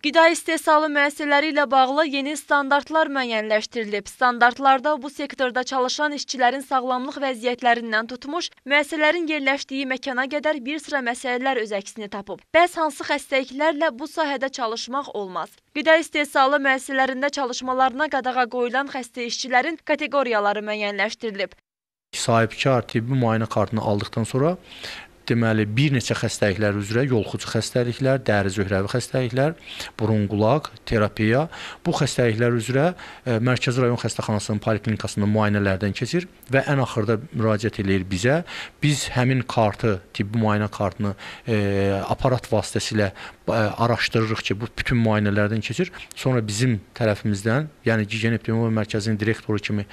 Qida istehsalı müəssisələri ilə bağlı yeni standartlar müəyyənləşdirilib. Standartlarda bu sektorda çalışan işçilərin sağlamlıq vəziyyətlərindən tutmuş, müəssisələrin yerləşdiyi məkana qədər bir sıra məsələlər öz əksini tapıb. Bəs hansı xəstəliklərlə bu sahədə çalışmaq olmaz? Qida istehsalı müəssisələrində çalışmalarına qadağa qoyulan xəstə işçilərin kateqoriyaları müəyyənləşdirilib. Sahibkar tibbi müayinə kartını aldıqdan sonra deməli bir neçə xəstəliklər üzrə yolxucu xəstəliklər, dəri zöhrəvi xəstəliklər, burun-qulaq terapiya bu xəstəliklər üzrə e, Mərkəzi rayon xəstəxanasının poliklinikasında müayinələrdən keçir və ən axırda müraciət eləyir bizə. Biz həmin kartı, tibbi müayinə kartını e, aparat vasitəsilə e, araşdırırıq ki, bu bütün müayinələrdən keçir. Sonra bizim tərəfimizdən, yəni Gigiyen Epidemiologiya Mərkəzinin direktoru kimi